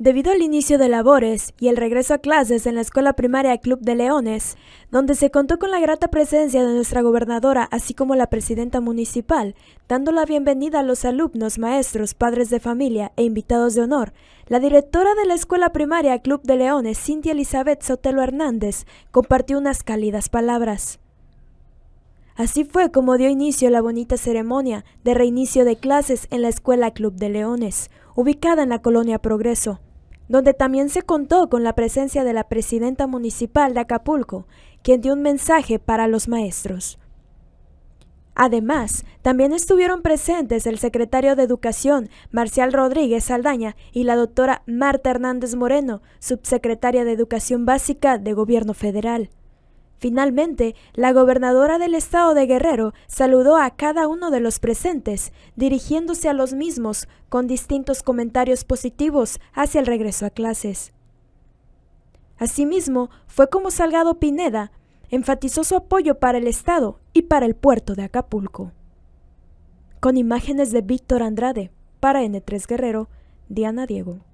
Debido al inicio de labores y el regreso a clases en la Escuela Primaria Club de Leones, donde se contó con la grata presencia de nuestra gobernadora así como la presidenta municipal, dando la bienvenida a los alumnos, maestros, padres de familia e invitados de honor, la directora de la Escuela Primaria Club de Leones, Cintia Elizabeth Sotelo Hernández, compartió unas cálidas palabras. Así fue como dio inicio la bonita ceremonia de reinicio de clases en la Escuela Club de Leones, ubicada en la colonia Progreso, donde también se contó con la presencia de la presidenta municipal de Acapulco, quien dio un mensaje para los maestros. Además, también estuvieron presentes el secretario de Educación, Marcial Rodríguez Saldaña, y la doctora Marta Hernández Moreno, subsecretaria de Educación Básica de Gobierno Federal. Finalmente, la gobernadora del estado de Guerrero saludó a cada uno de los presentes, dirigiéndose a los mismos con distintos comentarios positivos hacia el regreso a clases. Asimismo, fue como Salgado Pineda enfatizó su apoyo para el estado y para el puerto de Acapulco. Con imágenes de Víctor Andrade, para N3 Guerrero, Diana Diego.